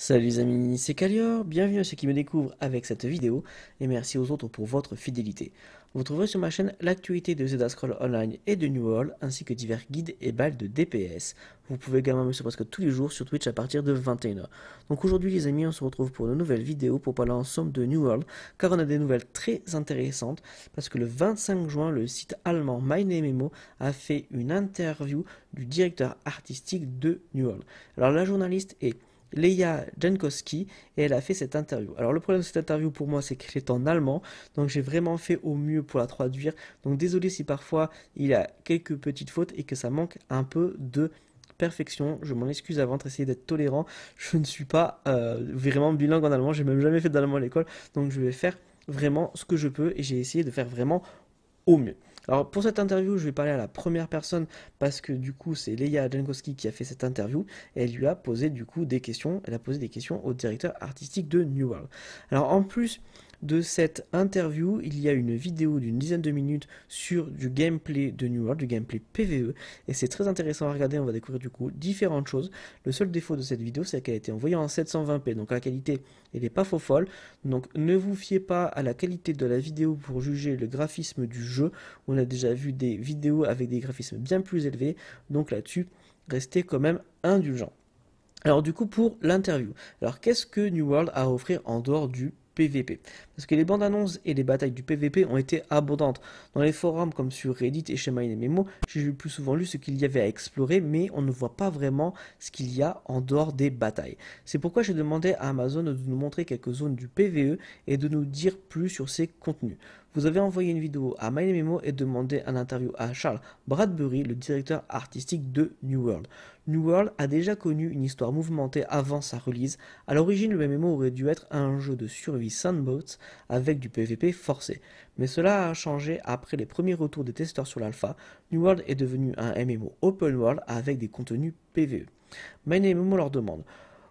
Salut les amis, c'est Kalior, bienvenue à ceux qui me découvrent avec cette vidéo et merci aux autres pour votre fidélité. Vous trouverez sur ma chaîne l'actualité de Zelda Scroll Online et de New World ainsi que divers guides et balles de DPS. Vous pouvez également me suivre presque tous les jours sur Twitch à partir de 21h. Donc aujourd'hui les amis, on se retrouve pour une nouvelle vidéo pour parler ensemble de New World car on a des nouvelles très intéressantes parce que le 25 juin, le site allemand MyNameMo a fait une interview du directeur artistique de New World. Alors la journaliste est Leia Jankowski et elle a fait cette interview. Alors le problème de cette interview pour moi c'est qu'elle est en allemand, donc j'ai vraiment fait au mieux pour la traduire. Donc désolé si parfois il y a quelques petites fautes et que ça manque un peu de perfection. Je m'en excuse avant d'essayer d'être tolérant. Je ne suis pas euh, vraiment bilingue en allemand, j'ai même jamais fait d'allemand à l'école, donc je vais faire vraiment ce que je peux et j'ai essayé de faire vraiment au mieux. Alors pour cette interview, je vais parler à la première personne parce que du coup, c'est Leia Jankowski qui a fait cette interview et elle lui a posé du coup des questions. Elle a posé des questions au directeur artistique de New World. Alors en plus, de cette interview, il y a une vidéo d'une dizaine de minutes sur du gameplay de New World, du gameplay PVE, et c'est très intéressant à regarder, on va découvrir du coup différentes choses. Le seul défaut de cette vidéo, c'est qu'elle a été envoyée en 720p, donc la qualité, elle n'est pas faux folle, donc ne vous fiez pas à la qualité de la vidéo pour juger le graphisme du jeu, on a déjà vu des vidéos avec des graphismes bien plus élevés, donc là-dessus, restez quand même indulgent. Alors du coup pour l'interview, alors qu'est-ce que New World a à offrir en dehors du PVP. Parce que les bandes annonces et les batailles du PVP ont été abondantes. Dans les forums comme sur Reddit et chez Memo, j'ai plus souvent lu ce qu'il y avait à explorer, mais on ne voit pas vraiment ce qu'il y a en dehors des batailles. C'est pourquoi j'ai demandé à Amazon de nous montrer quelques zones du PVE et de nous dire plus sur ses contenus. Vous avez envoyé une vidéo à MyNameMo et demandé un interview à Charles Bradbury, le directeur artistique de New World. New World a déjà connu une histoire mouvementée avant sa release. À l'origine, le MMO aurait dû être un jeu de survie sandbox avec du PvP forcé. Mais cela a changé après les premiers retours des testeurs sur l'alpha. New World est devenu un MMO open world avec des contenus PvE. MyNameMo leur demande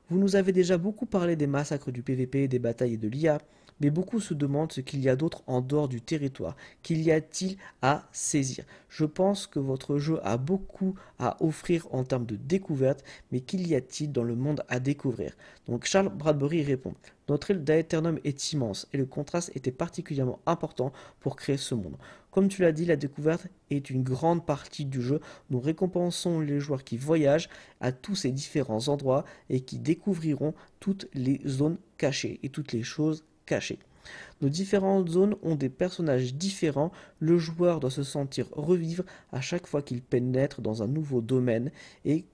Vous nous avez déjà beaucoup parlé des massacres du PvP, des batailles et de l'IA mais beaucoup se demandent ce qu'il y a d'autre en dehors du territoire. Qu'il y a-t-il à saisir Je pense que votre jeu a beaucoup à offrir en termes de découverte, mais qu'il y a-t-il dans le monde à découvrir Donc Charles Bradbury répond notre île d'Aeternum est immense et le contraste était particulièrement important pour créer ce monde. Comme tu l'as dit, la découverte est une grande partie du jeu. Nous récompensons les joueurs qui voyagent à tous ces différents endroits et qui découvriront toutes les zones cachées et toutes les choses caché Nos différentes zones ont des personnages différents, le joueur doit se sentir revivre à chaque fois qu'il pénètre dans un nouveau domaine et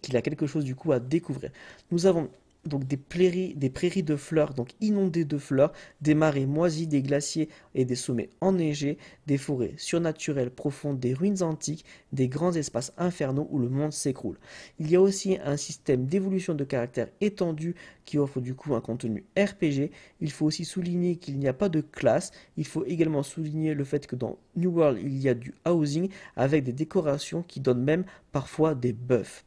qu'il a quelque chose du coup à découvrir. Nous avons donc des prairies, des prairies de fleurs, donc inondées de fleurs, des marées moisies, des glaciers et des sommets enneigés, des forêts surnaturelles profondes, des ruines antiques, des grands espaces infernaux où le monde s'écroule. Il y a aussi un système d'évolution de caractère étendu qui offre du coup un contenu RPG. Il faut aussi souligner qu'il n'y a pas de classe. Il faut également souligner le fait que dans New World, il y a du housing avec des décorations qui donnent même parfois des buffs.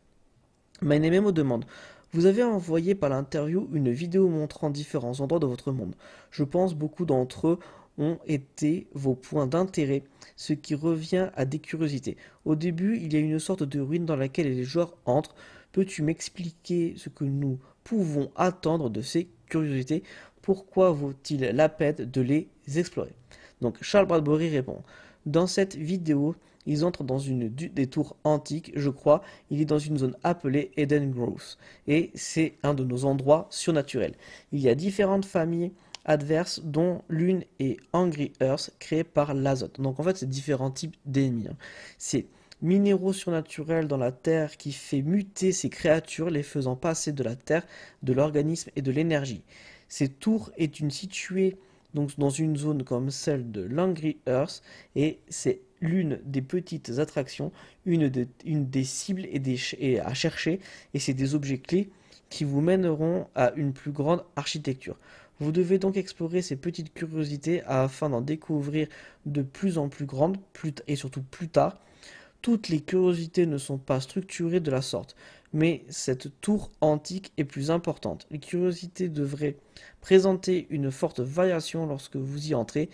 MMO demande vous avez envoyé par l'interview une vidéo montrant différents endroits de votre monde. Je pense beaucoup d'entre eux ont été vos points d'intérêt, ce qui revient à des curiosités. Au début, il y a une sorte de ruine dans laquelle les joueurs entrent. Peux-tu m'expliquer ce que nous pouvons attendre de ces curiosités Pourquoi vaut-il la peine de les explorer Donc Charles Bradbury répond. Dans cette vidéo, ils entrent dans une des tours antiques, je crois. Il est dans une zone appelée Eden Grove. Et c'est un de nos endroits surnaturels. Il y a différentes familles adverses, dont l'une est Angry Earth, créée par l'azote. Donc en fait, c'est différents types d'ennemis. Hein. C'est minéraux surnaturels dans la terre qui fait muter ces créatures, les faisant passer de la terre, de l'organisme et de l'énergie. Ces tours est une située donc dans une zone comme celle de l'Angry Earth et c'est l'une des petites attractions, une, des cibles et à chercher, et c'est des objets clés qui vous mèneront à une plus grande architecture. Vous devez donc explorer ces petites curiosités afin d'en découvrir de plus en plus grandes, et surtout plus tard. Toutes les curiosités ne sont pas structurées de la sorte, mais cette tour antique est plus importante. Les curiosités devraient présenter une forte variation lorsque vous y entrez,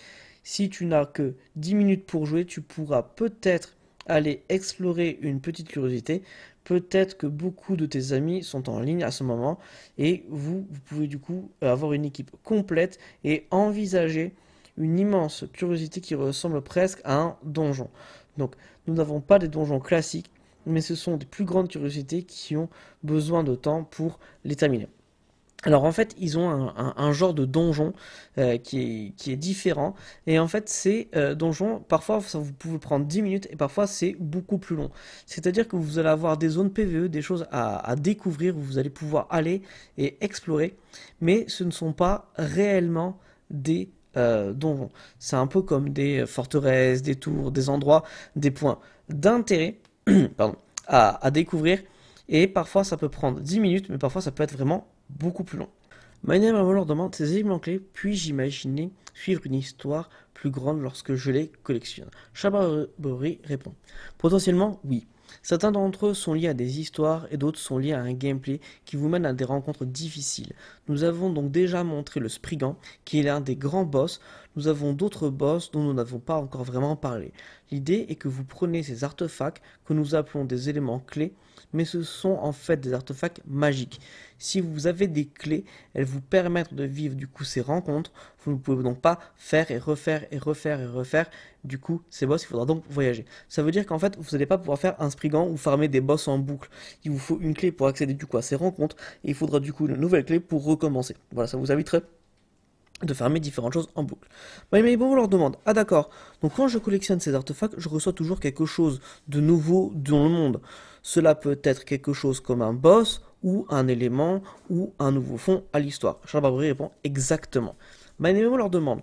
si tu n'as que 10 minutes pour jouer, tu pourras peut-être aller explorer une petite curiosité. Peut-être que beaucoup de tes amis sont en ligne à ce moment et vous, vous pouvez du coup euh, avoir une équipe complète et envisager une immense curiosité qui ressemble presque à un donjon. Donc nous n'avons pas des donjons classiques, mais ce sont des plus grandes curiosités qui ont besoin de temps pour les terminer. Alors en fait, ils ont un, genre de donjon euh, qui, est, différent. Et en fait, ces euh, donjons, parfois, ça, vous pouvez prendre 10 minutes et parfois c'est beaucoup plus long. C'est-à-dire que vous allez avoir des zones PVE, des choses à, découvrir, où vous allez pouvoir aller et explorer. Mais ce ne sont pas réellement des euh, donjons. C'est un peu comme des forteresses, des tours, des endroits, des points d'intérêt à, à découvrir. Et parfois, ça peut prendre 10 minutes, mais parfois, ça peut être vraiment beaucoup plus long. ma me demande ces éléments clés, puis je imaginer, suivre une histoire plus grande lorsque je les collectionne. Chabarbury répond Potentiellement, oui. Certains d'entre eux sont liés à des histoires et d'autres sont liés à un gameplay qui vous mène à des rencontres difficiles. Nous avons donc déjà montré le Spriggan, qui est l'un des grands boss, nous avons d'autres boss dont nous n'avons pas encore vraiment parlé. L'idée est que vous prenez ces artefacts que nous appelons des éléments clés, mais ce sont en fait des artefacts magiques. Si vous avez des clés, elles vous permettent de vivre du coup ces rencontres, vous ne pouvez donc pas faire et refaire et refaire et refaire du coup ces boss, il faudra donc voyager. Ça veut dire qu'en fait vous n'allez pas pouvoir faire un sprigant ou farmer des boss en boucle. Il vous faut une clé pour accéder du coup à ces rencontres et il faudra du coup une nouvelle clé pour recommencer. Voilà, ça vous inviterait de fermer différentes choses en boucle. Bah, mais, leur demande, ah d'accord, donc quand je collectionne ces artefacts, je reçois toujours quelque chose de nouveau dans le monde. Cela peut être quelque chose comme un boss, ou un élément, ou un nouveau fond à l'histoire. Charles Barbery répond exactement. Bah, mais, leur demande,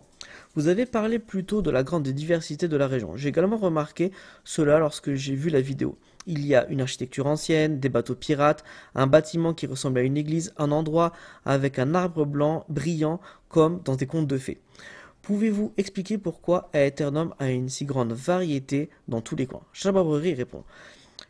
vous avez parlé plutôt de la grande diversité de la région. J'ai également remarqué cela lorsque j'ai vu la vidéo. Il y a une architecture ancienne, des bateaux pirates, un bâtiment qui ressemble à une église, un endroit avec un arbre blanc brillant comme dans des contes de fées. Pouvez-vous expliquer pourquoi Aeternum a une si grande variété dans tous les coins Chabarberie répond.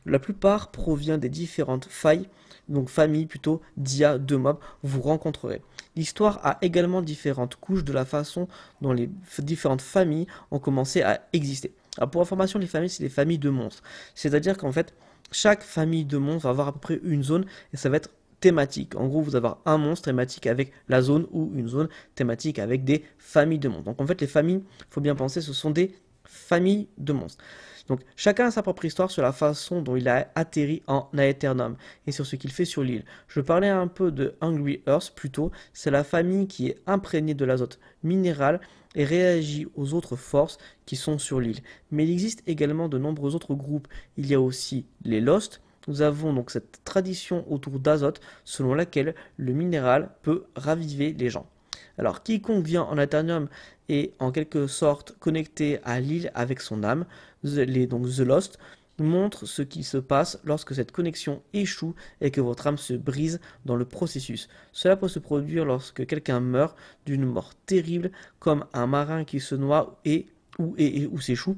La plupart provient des différentes failles, donc familles plutôt, dia, de mobs, vous rencontrerez. L'histoire a également différentes couches de la façon dont les différentes familles ont commencé à exister. pour information, les familles, c'est les familles de monstres. C'est-à-dire qu'en fait, chaque famille de monstres va avoir à peu près une zone et ça va être thématique. En gros, vous avez un monstre thématique avec la zone ou une zone thématique avec des familles de monstres. Donc en fait, les familles, il faut bien penser, ce sont des familles de monstres. Donc chacun a sa propre histoire sur la façon dont il a atterri en Aeternum et sur ce qu'il fait sur l'île. Je parlais un peu de Hungry Earth plutôt. c'est la famille qui est imprégnée de l'azote minéral et réagit aux autres forces qui sont sur l'île. Mais il existe également de nombreux autres groupes. Il y a aussi les Lost, nous avons donc cette tradition autour d'azote selon laquelle le minéral peut raviver les gens. Alors quiconque vient en Aternium est en quelque sorte connecté à l'île avec son âme, les, donc The Lost, montre ce qui se passe lorsque cette connexion échoue et que votre âme se brise dans le processus. Cela peut se produire lorsque quelqu'un meurt d'une mort terrible comme un marin qui se noie et et, ou s'échoue.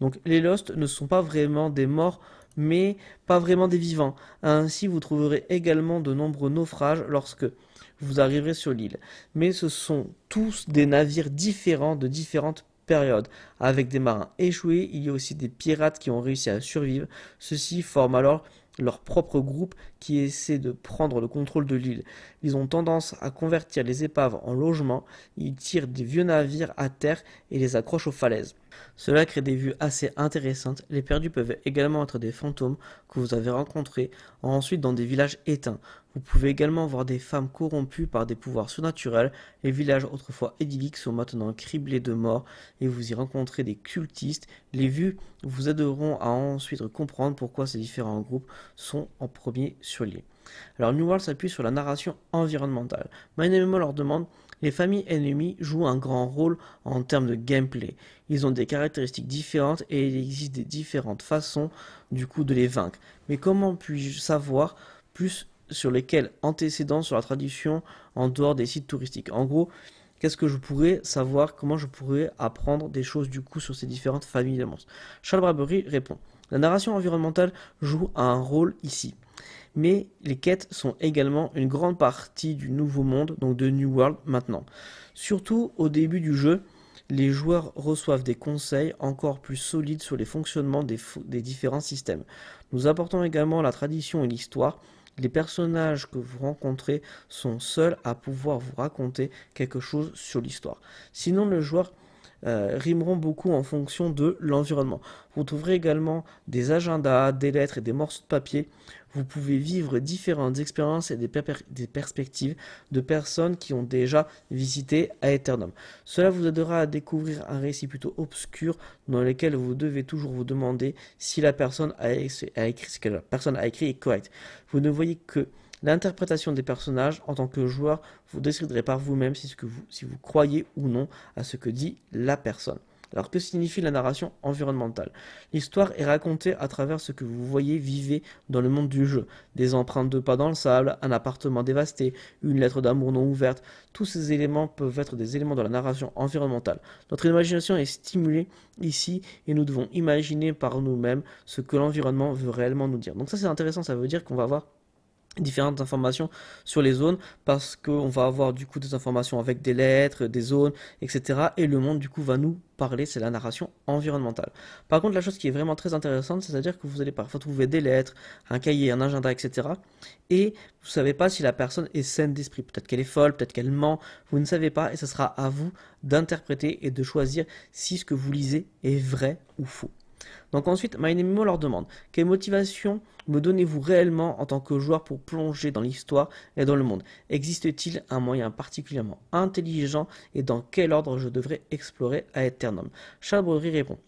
Donc les Lost ne sont pas vraiment des morts mais pas vraiment des vivants. Ainsi, vous trouverez également de nombreux naufrages lorsque vous arriverez sur l'île. Mais ce sont tous des navires différents de différentes périodes. Avec des marins échoués, il y a aussi des pirates qui ont réussi à survivre. Ceux-ci forment alors leur propre groupe qui essaie de prendre le contrôle de l'île. Ils ont tendance à convertir les épaves en logements, ils tirent des vieux navires à terre et les accrochent aux falaises. Cela crée des vues assez intéressantes. Les perdus peuvent également être des fantômes que vous avez rencontrés ensuite dans des villages éteints. Vous pouvez également voir des femmes corrompues par des pouvoirs surnaturels. Les villages autrefois idylliques sont maintenant criblés de morts et vous y rencontrez des cultistes. Les vues vous aideront à ensuite comprendre pourquoi ces différents groupes sont en premier sur alors New World s'appuie sur la narration environnementale. MyNemo leur demande les familles ennemies jouent un grand rôle en termes de gameplay. Ils ont des caractéristiques différentes et il existe des différentes façons du coup de les vaincre. Mais comment puis-je savoir plus sur lesquels antécédents sur la tradition en dehors des sites touristiques En gros, qu'est-ce que je pourrais savoir Comment je pourrais apprendre des choses du coup sur ces différentes familles de monstres Charles Brabery répond. La narration environnementale joue un rôle ici mais les quêtes sont également une grande partie du nouveau monde, donc de New World maintenant. Surtout au début du jeu, les joueurs reçoivent des conseils encore plus solides sur les fonctionnements des, différents systèmes. Nous apportons également la tradition et l'histoire. Les personnages que vous rencontrez sont seuls à pouvoir vous raconter quelque chose sur l'histoire. Sinon, le joueur euh, rimeront beaucoup en fonction de l'environnement. Vous trouverez également des agendas, des lettres et des morceaux de papier. Vous pouvez vivre différentes expériences et des, perspectives de personnes qui ont déjà visité à Aeternum. Cela vous aidera à découvrir un récit plutôt obscur dans lequel vous devez toujours vous demander si la personne a, écrit ce que la personne a écrit est Vous ne voyez que L'interprétation des personnages en tant que joueur, vous déciderez par vous-même si, vous, si vous croyez ou non à ce que dit la personne. Alors que signifie la narration environnementale L'histoire est racontée à travers ce que vous voyez, vivre dans le monde du jeu. Des empreintes de pas dans le sable, un appartement dévasté, une lettre d'amour non ouverte, tous ces éléments peuvent être des éléments de la narration environnementale. Notre imagination est stimulée ici et nous devons imaginer par nous-mêmes ce que l'environnement veut réellement nous dire. Donc ça c'est intéressant, ça veut dire qu'on va avoir différentes informations sur les zones parce qu'on va avoir du coup des informations avec des lettres, des zones, etc. Et le monde du coup va nous parler, c'est la narration environnementale. Par contre, la chose qui est vraiment très intéressante, c'est-à-dire que vous allez parfois trouver des lettres, un cahier, un agenda, etc. Et vous ne savez pas si la personne est saine d'esprit. Peut-être qu'elle est folle, peut-être qu'elle ment, vous ne savez pas et ce sera à vous d'interpréter et de choisir si ce que vous lisez est vrai ou faux. Donc ensuite, MyNemo leur demande quelle motivation me donnez-vous réellement en tant que joueur pour plonger dans l'histoire et dans le monde Existe-t-il un moyen particulièrement intelligent et dans quel ordre je devrais explorer à Eternum Chabrerie répond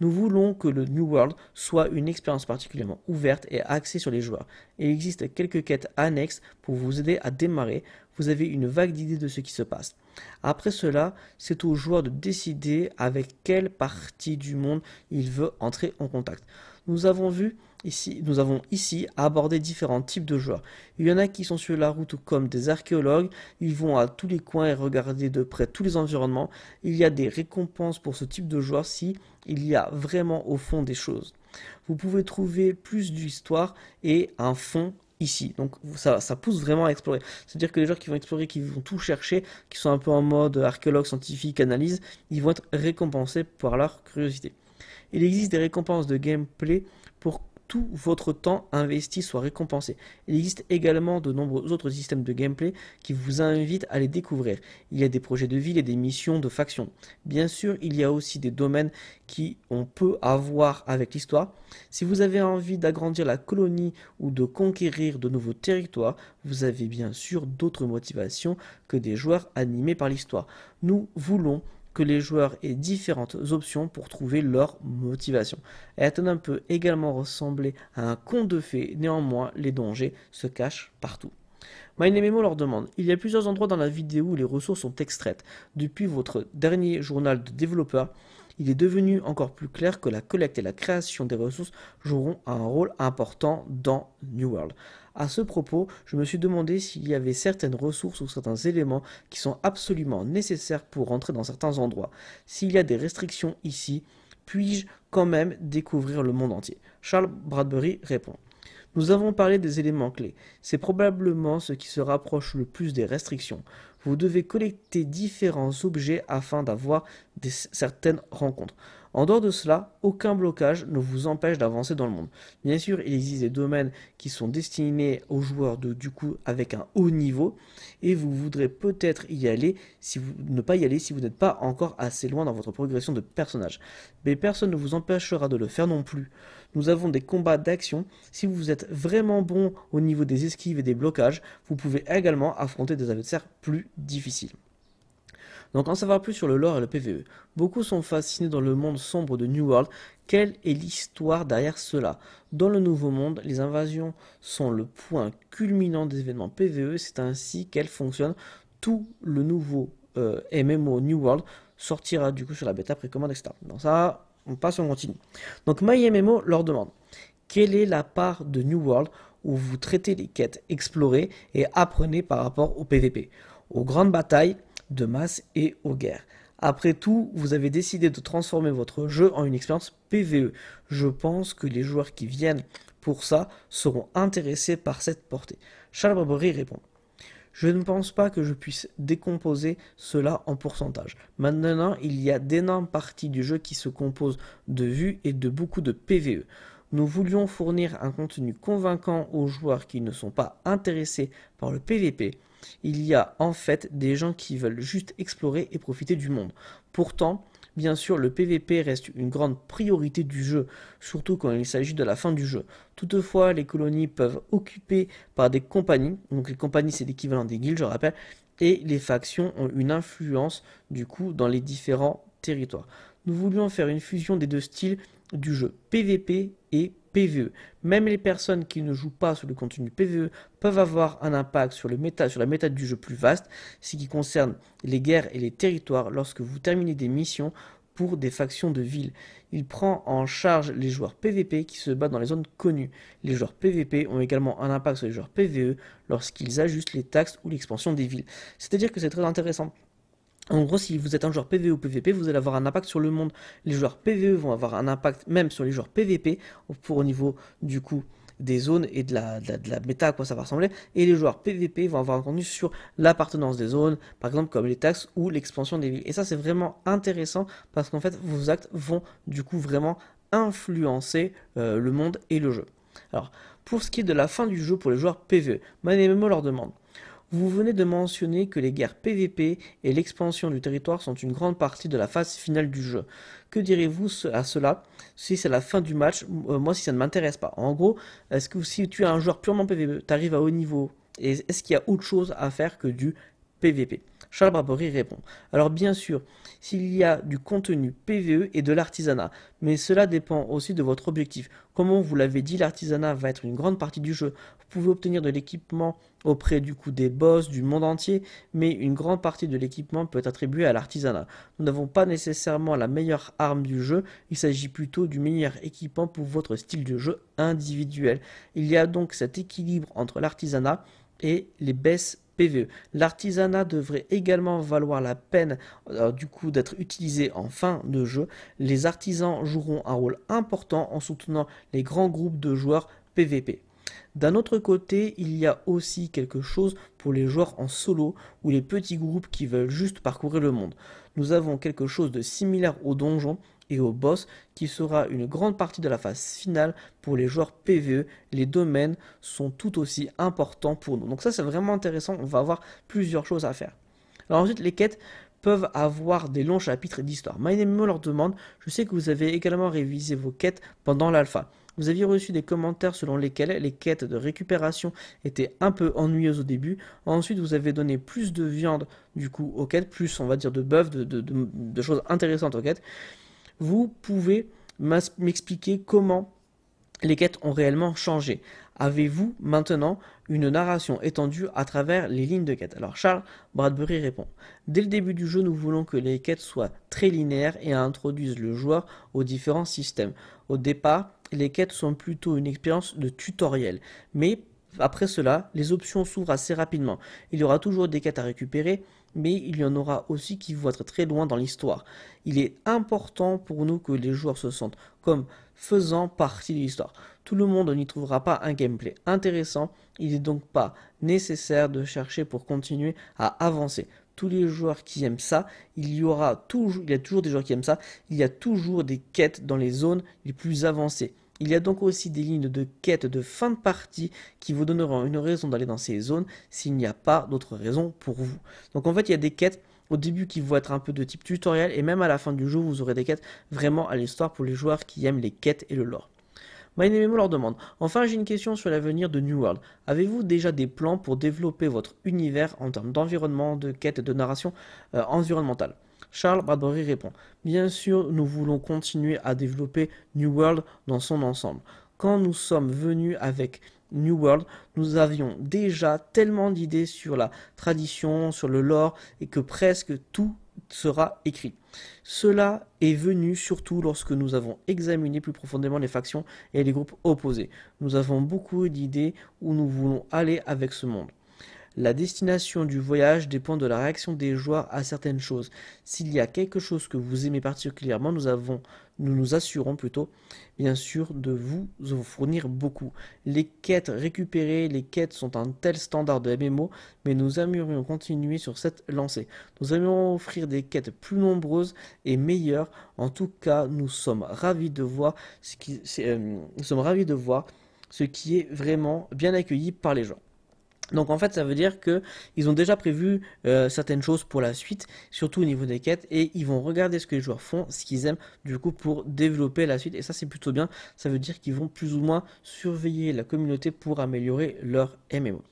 nous voulons que le New World soit une expérience particulièrement ouverte et axée sur les joueurs. Il existe quelques quêtes annexes pour vous aider à démarrer. Vous avez une vague idée de ce qui se passe. Après cela, c'est au joueur de décider avec quelle partie du monde il veut entrer en contact. Nous avons vu ici, nous avons ici abordé différents types de joueurs. Il y en a qui sont sur la route comme des archéologues, ils vont à tous les coins et regarder de près tous les environnements. Il y a des récompenses pour ce type de joueur si il y a vraiment au fond des choses. Vous pouvez trouver plus d'histoire et un fond ici. Donc ça, ça pousse vraiment à explorer. C'est-à-dire que les gens qui vont explorer, qui vont tout chercher, qui sont un peu en mode archéologue, scientifique, analyse, ils vont être récompensés par leur curiosité. Il existe des récompenses de gameplay pour votre temps investi soit récompensé. Il existe également de nombreux autres systèmes de gameplay qui vous invitent à les découvrir. Il y a des projets de ville et des missions de factions. Bien sûr, il y a aussi des domaines qui on peut avoir avec l'histoire. Si vous avez envie d'agrandir la colonie ou de conquérir de nouveaux territoires, vous avez bien sûr d'autres motivations que des joueurs animés par l'histoire. Nous voulons que les joueurs aient différentes options pour trouver leur motivation. Elle peut également ressembler à un conte de fées, néanmoins les dangers se cachent partout. MyNememo leur demande Il y a plusieurs endroits dans la vidéo où les ressources sont extraites. Depuis votre dernier journal de développeur, il est devenu encore plus clair que la collecte et la création des ressources joueront un rôle important dans New World. À ce propos, je me suis demandé s'il y avait certaines ressources ou certains éléments qui sont absolument nécessaires pour rentrer dans certains endroits. S'il y a des restrictions ici, puis-je quand même découvrir le monde entier Charles Bradbury répond. Nous avons parlé des éléments clés. C'est probablement ce qui se rapproche le plus des restrictions. Vous devez collecter différents objets afin d'avoir certaines rencontres. En dehors de cela, aucun blocage ne vous empêche d'avancer dans le monde. Bien sûr, il existe des domaines qui sont destinés aux joueurs de, du coup avec un haut niveau et vous voudrez peut-être y aller si vous ne pas y aller si vous n'êtes pas encore assez loin dans votre progression de personnage. Mais personne ne vous empêchera de le faire non plus. Nous avons des combats d'action. Si vous êtes vraiment bon au niveau des esquives et des blocages, vous pouvez également affronter des adversaires plus difficiles. Donc en savoir plus sur le lore et le PvE. Beaucoup sont fascinés dans le monde sombre de New World. Quelle est l'histoire derrière cela Dans le Nouveau Monde, les invasions sont le point culminant des événements PvE. C'est ainsi qu'elles fonctionnent. Tout le nouveau euh, MMO New World sortira du coup sur la bêta précommande, etc. Donc ça, on passe, on continue. Donc MyMMO leur demande, quelle est la part de New World où vous traitez les quêtes, explorées et apprenez par rapport au PvP Aux grandes batailles, de masse et aux guerres. Après tout, vous avez décidé de transformer votre jeu en une expérience PVE. Je pense que les joueurs qui viennent pour ça seront intéressés par cette portée. Charles répond. Je ne pense pas que je puisse décomposer cela en pourcentage. Maintenant, il y a d'énormes parties du jeu qui se composent de vues et de beaucoup de PVE. Nous voulions fournir un contenu convaincant aux joueurs qui ne sont pas intéressés par le PVP il y a en fait des gens qui veulent juste explorer et profiter du monde. Pourtant, Bien sûr, le PvP reste une grande priorité du jeu, surtout quand il s'agit de la fin du jeu. Toutefois, les colonies peuvent occuper par des compagnies, donc les compagnies c'est l'équivalent des guildes, je rappelle, et les factions ont une influence du coup dans les différents territoires. Nous voulions faire une fusion des deux styles du jeu PvP et PVE. Même les personnes qui ne jouent pas sur le contenu PVE peuvent avoir un impact sur, le sur la méta du jeu plus vaste, ce qui concerne les guerres et les territoires lorsque vous terminez des missions pour des factions de villes. Il prend en charge les joueurs PVP qui se battent dans les zones connues. Les joueurs PVP ont également un impact sur les joueurs PVE lorsqu'ils ajustent les taxes ou l'expansion des villes. C'est-à-dire que c'est très intéressant. En gros, si vous êtes un joueur PvE ou PvP, vous allez avoir un impact sur le monde. Les joueurs PvE vont avoir un impact même sur les joueurs PvP pour au niveau du coup des zones et de la, de la, méta à quoi ça va ressembler. Et les joueurs PvP vont avoir un contenu sur l'appartenance des zones, par exemple comme les taxes ou l'expansion des villes. Et ça, c'est vraiment intéressant parce qu'en fait, vos actes vont du coup vraiment influencer euh, le monde et le jeu. Alors, pour ce qui est de la fin du jeu pour les joueurs PvE, Manemo leur demande vous venez de mentionner que les guerres PVP et l'expansion du territoire sont une grande partie de la phase finale du jeu. Que direz-vous à cela si c'est la fin du match euh, Moi, si ça ne m'intéresse pas. En gros, est-ce que si tu es un joueur purement PVP, tu arrives à haut niveau, et est-ce qu'il y a autre chose à faire que du PVP Charles Barbery répond. Alors bien sûr, s'il y a du contenu PVE et de l'artisanat, mais cela dépend aussi de votre objectif. Comme vous l'avez dit, l'artisanat va être une grande partie du jeu. Vous pouvez obtenir de l'équipement auprès du coup des boss du monde entier, mais une grande partie de l'équipement peut être attribuée à l'artisanat. Nous n'avons pas nécessairement la meilleure arme du jeu, il s'agit plutôt du meilleur équipement pour votre style de jeu individuel. Il y a donc cet équilibre entre l'artisanat et les baisses PVE. L'artisanat devrait également valoir la peine euh, du coup d'être utilisé en fin de jeu. Les artisans joueront un rôle important en soutenant les grands groupes de joueurs PVP. D'un autre côté, il y a aussi quelque chose pour les joueurs en solo ou les petits groupes qui veulent juste parcourir le monde. Nous avons quelque chose de similaire au donjon et au boss qui sera une grande partie de la phase finale pour les joueurs PVE. Les domaines sont tout aussi importants pour nous. Donc ça c'est vraiment intéressant, on va avoir plusieurs choses à faire. Alors ensuite les quêtes peuvent avoir des longs chapitres d'histoire. MyNemo leur demande, je sais que vous avez également révisé vos quêtes pendant l'alpha. Vous aviez reçu des commentaires selon lesquels les quêtes de récupération étaient un peu ennuyeuses au début. Ensuite, vous avez donné plus de viande du coup aux quêtes, plus on va dire de bœuf, de, choses intéressantes aux quêtes. Vous pouvez m'expliquer comment les quêtes ont réellement changé. Avez-vous maintenant une narration étendue à travers les lignes de quêtes Alors Charles Bradbury répond Dès le début du jeu, nous voulons que les quêtes soient très linéaires et introduisent le joueur aux différents systèmes. Au départ, les quêtes sont plutôt une expérience de tutoriel, mais après cela, les options s'ouvrent assez rapidement. Il y aura toujours des quêtes à récupérer, mais il y en aura aussi qui vont être très loin dans l'histoire. Il est important pour nous que les joueurs se sentent comme faisant partie de l'histoire. Tout le monde n'y trouvera pas un gameplay intéressant, il n'est donc pas nécessaire de chercher pour continuer à avancer. Tous les joueurs qui aiment ça, il y aura toujours, il y a toujours des joueurs qui aiment ça, il y a toujours des quêtes dans les zones les plus avancées il y a donc aussi des lignes de quête de fin de partie qui vous donneront une raison d'aller dans ces zones s'il n'y a pas d'autre raison pour vous. Donc en fait, il y a des quêtes au début qui vont être un peu de type tutoriel et même à la fin du jeu, vous aurez des quêtes vraiment à l'histoire pour les joueurs qui aiment les quêtes et le lore. MyNememo leur demande Enfin, j'ai une question sur l'avenir de New World. Avez-vous déjà des plans pour développer votre univers en termes d'environnement, de quête et de narration euh, environnementale Charles Bradbury répond Bien sûr, nous voulons continuer à développer New World dans son ensemble. Quand nous sommes venus avec New World, nous avions déjà tellement d'idées sur la tradition, sur le lore, et que presque tout sera écrit. Cela est venu surtout lorsque nous avons examiné plus profondément les factions et les groupes opposés. Nous avons beaucoup d'idées où nous voulons aller avec ce monde. La destination du voyage dépend de la réaction des joueurs à certaines choses. S'il y a quelque chose que vous aimez particulièrement, nous avons, nous nous assurons plutôt, bien sûr, de vous en fournir beaucoup. Les quêtes récupérées, les quêtes sont un tel standard de MMO, mais nous aimerions continuer sur cette lancée. Nous aimerions offrir des quêtes plus nombreuses et meilleures. En tout cas, nous sommes ravis de voir ce qui, euh, nous sommes ravis de voir ce qui est vraiment bien accueilli par les gens. Donc en fait ça veut dire que ils ont déjà prévu euh, certaines choses pour la suite, surtout au niveau des quêtes, et ils vont regarder ce que les joueurs font, ce qu'ils aiment du coup pour développer la suite, et ça c'est plutôt bien, ça veut dire qu'ils vont plus ou moins surveiller la communauté pour améliorer leur MMO.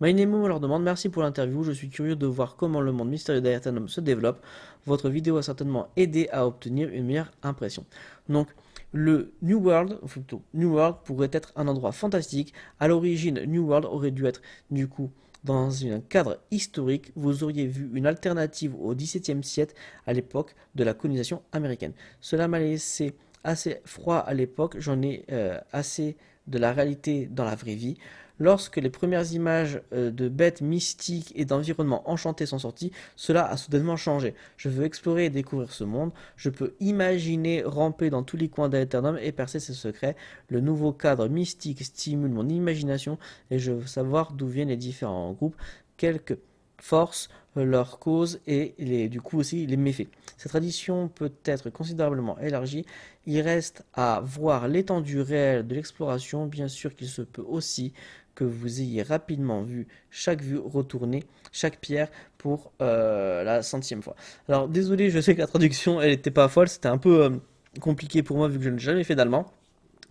MyNemo leur demande merci pour l'interview, je suis curieux de voir comment le monde mystérieux d'Ayatanum se développe. Votre vidéo a certainement aidé à obtenir une meilleure impression. Donc le New World, plutôt New World pourrait être un endroit fantastique. À l'origine, New World aurait dû être du coup dans un cadre historique, vous auriez vu une alternative au XVIIe siècle à l'époque de la colonisation américaine. Cela m'a laissé assez froid à l'époque, j'en ai euh, assez de la réalité dans la vraie vie. Lorsque les premières images euh, de bêtes mystiques et d'environnements enchantés sont sorties, cela a soudainement changé. Je veux explorer et découvrir ce monde. Je peux imaginer ramper dans tous les coins d'Aeternum et percer ses secrets. Le nouveau cadre mystique stimule mon imagination et je veux savoir d'où viennent les différents groupes. Quelques forces leurs causes et du coup aussi les méfaits. Cette tradition peut être considérablement élargie. Il reste à voir l'étendue réelle de l'exploration. Bien sûr qu'il se peut aussi que vous ayez rapidement vu chaque vue retourner, chaque pierre pour euh, la centième fois. Alors désolé, je sais que la traduction elle n'était pas folle, c'était un peu euh, compliqué pour moi vu que je n'ai jamais fait d'allemand.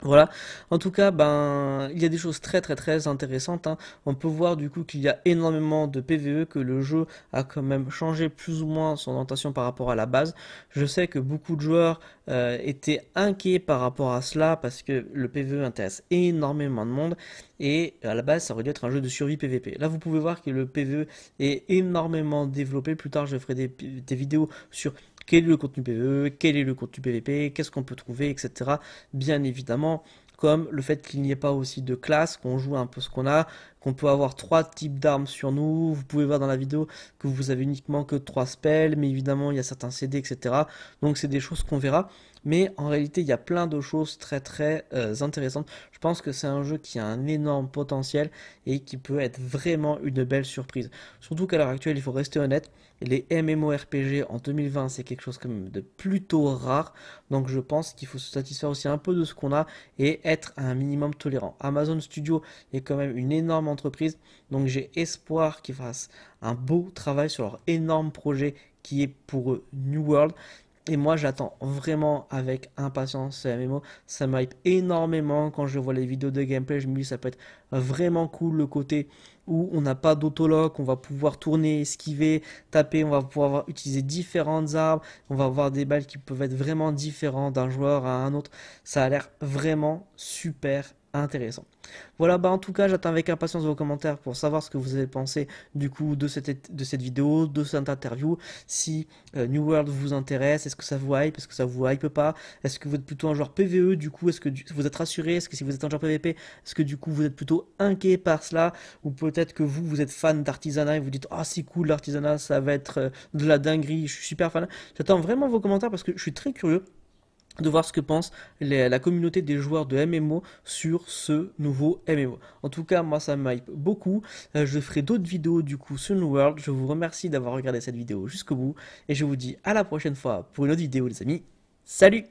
Voilà. En tout cas, ben, il y a des choses très très très intéressantes. Hein. On peut voir du coup qu'il y a énormément de PVE, que le jeu a quand même changé plus ou moins son orientation par rapport à la base. Je sais que beaucoup de joueurs euh, étaient inquiets par rapport à cela parce que le PVE intéresse énormément de monde et à la base ça aurait dû être un jeu de survie PVP. Là vous pouvez voir que le PVE est énormément développé. Plus tard je ferai des vidéos sur quel est le contenu PVE, quel est le contenu PVP, qu'est-ce qu'on peut trouver, etc. Bien évidemment, comme le fait qu'il n'y ait pas aussi de classe, qu'on joue un peu ce qu'on a, qu'on peut avoir trois types d'armes sur nous. Vous pouvez voir dans la vidéo que vous avez uniquement que trois spells, mais évidemment il y a certains CD, etc. Donc c'est des choses qu'on verra. Mais en réalité, il y a plein de choses très très euh, intéressantes. Je pense que c'est un jeu qui a un énorme potentiel et qui peut être vraiment une belle surprise. Surtout qu'à l'heure actuelle, il faut rester honnête, les MMORPG en 2020, c'est quelque chose de plutôt rare. Donc je pense qu'il faut se satisfaire aussi un peu de ce qu'on a et être un minimum tolérant. Amazon Studio est quand même une énorme entreprise. Donc j'ai espoir qu'ils fassent un beau travail sur leur énorme projet qui est pour eux New World. Et moi, j'attends vraiment avec impatience ce MMO. Ça m'hype énormément quand je vois les vidéos de gameplay. Je me dis, ça peut être vraiment cool le côté où on n'a pas d'autologue, on va pouvoir tourner, esquiver, taper, on va pouvoir utiliser différentes armes, on va avoir des balles qui peuvent être vraiment différentes d'un joueur à un autre. Ça a l'air vraiment super intéressant. Voilà, bah en tout cas, j'attends avec impatience vos commentaires pour savoir ce que vous avez pensé du coup de cette, de cette vidéo, de cette interview. Si euh, New World vous intéresse, est-ce que ça vous hype, est-ce que ça vous hype pas Est-ce que vous êtes plutôt un joueur PVE du coup Est-ce que vous êtes rassuré Est-ce que si vous êtes un joueur PVP, est-ce que du coup vous êtes plutôt inquiet par cela Ou peut-être que vous, vous êtes fan d'artisanat et vous dites Ah, c'est cool l'artisanat, ça va être euh, de la dinguerie, je suis super fan. J'attends vraiment vos commentaires parce que je suis très curieux de voir ce que pense la communauté des joueurs de MMO sur ce nouveau MMO. En tout cas, moi ça m'hype beaucoup. Euh, je ferai d'autres vidéos du coup sur New World. Je vous remercie d'avoir regardé cette vidéo jusqu'au bout et je vous dis à la prochaine fois pour une autre vidéo les amis. Salut